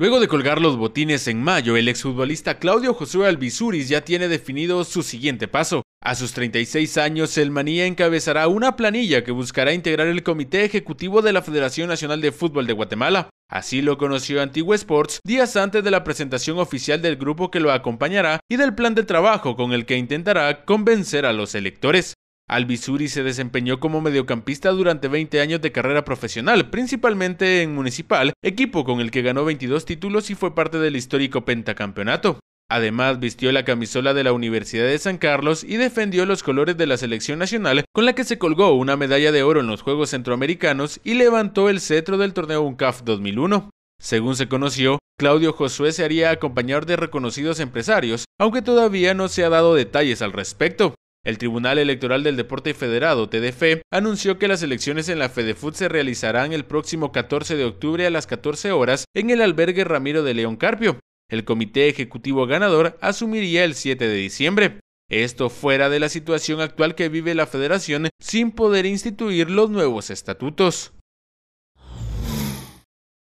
Luego de colgar los botines en mayo, el exfutbolista Claudio José Albizuris ya tiene definido su siguiente paso. A sus 36 años, el manía encabezará una planilla que buscará integrar el Comité Ejecutivo de la Federación Nacional de Fútbol de Guatemala. Así lo conoció Antigua Sports días antes de la presentación oficial del grupo que lo acompañará y del plan de trabajo con el que intentará convencer a los electores. Albizuri se desempeñó como mediocampista durante 20 años de carrera profesional, principalmente en Municipal, equipo con el que ganó 22 títulos y fue parte del histórico pentacampeonato. Además, vistió la camisola de la Universidad de San Carlos y defendió los colores de la selección nacional, con la que se colgó una medalla de oro en los Juegos Centroamericanos y levantó el cetro del torneo UNCAF 2001. Según se conoció, Claudio Josué se haría acompañar de reconocidos empresarios, aunque todavía no se ha dado detalles al respecto. El Tribunal Electoral del Deporte Federado, TDF, anunció que las elecciones en la FEDEFUT se realizarán el próximo 14 de octubre a las 14 horas en el albergue Ramiro de León Carpio. El comité ejecutivo ganador asumiría el 7 de diciembre. Esto fuera de la situación actual que vive la federación sin poder instituir los nuevos estatutos.